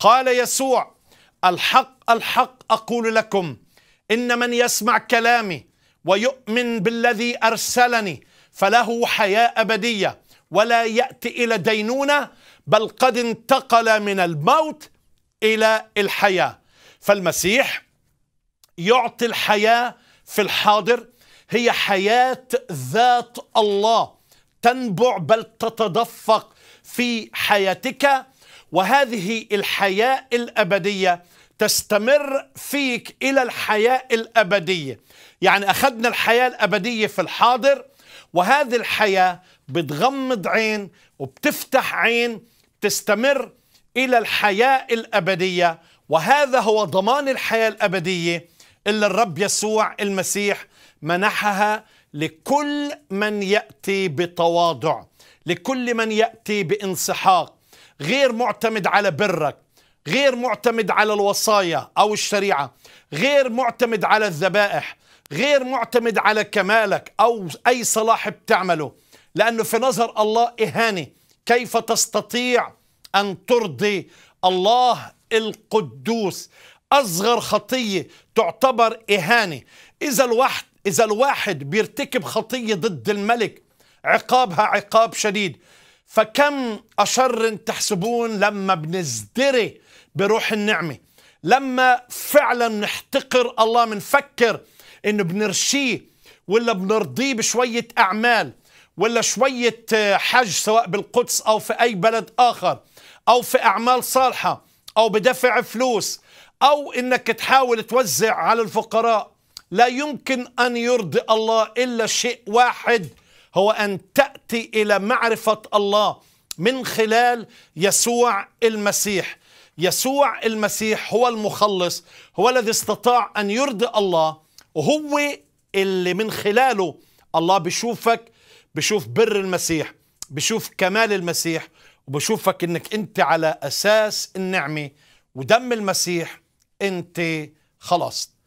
قال يسوع الحق الحق أقول لكم إن من يسمع كلامي ويؤمن بالذي أرسلني فله حياة أبدية ولا يأتي إلى دينونة بل قد انتقل من الموت إلى الحياة فالمسيح يعطي الحياة في الحاضر هي حياة ذات الله تنبع بل تتدفق في حياتك وهذه الحياة الأبدية تستمر فيك إلى الحياة الأبدية يعني أخذنا الحياة الأبدية في الحاضر وهذه الحياة بتغمض عين وبتفتح عين تستمر إلى الحياة الأبدية وهذا هو ضمان الحياة الأبدية اللي الرب يسوع المسيح منحها لكل من يأتي بتواضع لكل من يأتي بانسحاق غير معتمد على برك غير معتمد على الوصايا أو الشريعة غير معتمد على الذبائح غير معتمد على كمالك أو أي صلاح بتعمله لأنه في نظر الله إهانة كيف تستطيع أن ترضي الله القدوس أصغر خطية تعتبر إهانة إذا الواحد إذا الواحد بيرتكب خطية ضد الملك عقابها عقاب شديد فكم أشر تحسبون لما بنزدري بروح النعمة لما فعلا نحتقر الله منفكر انه بنرشيه ولا بنرضيه بشوية أعمال ولا شوية آه، حج سواء بالقدس أو في أي بلد آخر أو في أعمال صالحة أو بدفع فلوس أو إنك تحاول توزع على الفقراء لا يمكن أن يرضي الله إلا شيء واحد هو أن تأتي إلى معرفة الله من خلال يسوع المسيح يسوع المسيح هو المخلص هو الذي استطاع أن يرضي الله وهو اللي من خلاله الله بيشوفك بشوف بر المسيح بشوف كمال المسيح وبشوفك انك انت على اساس النعمه ودم المسيح انت خلصت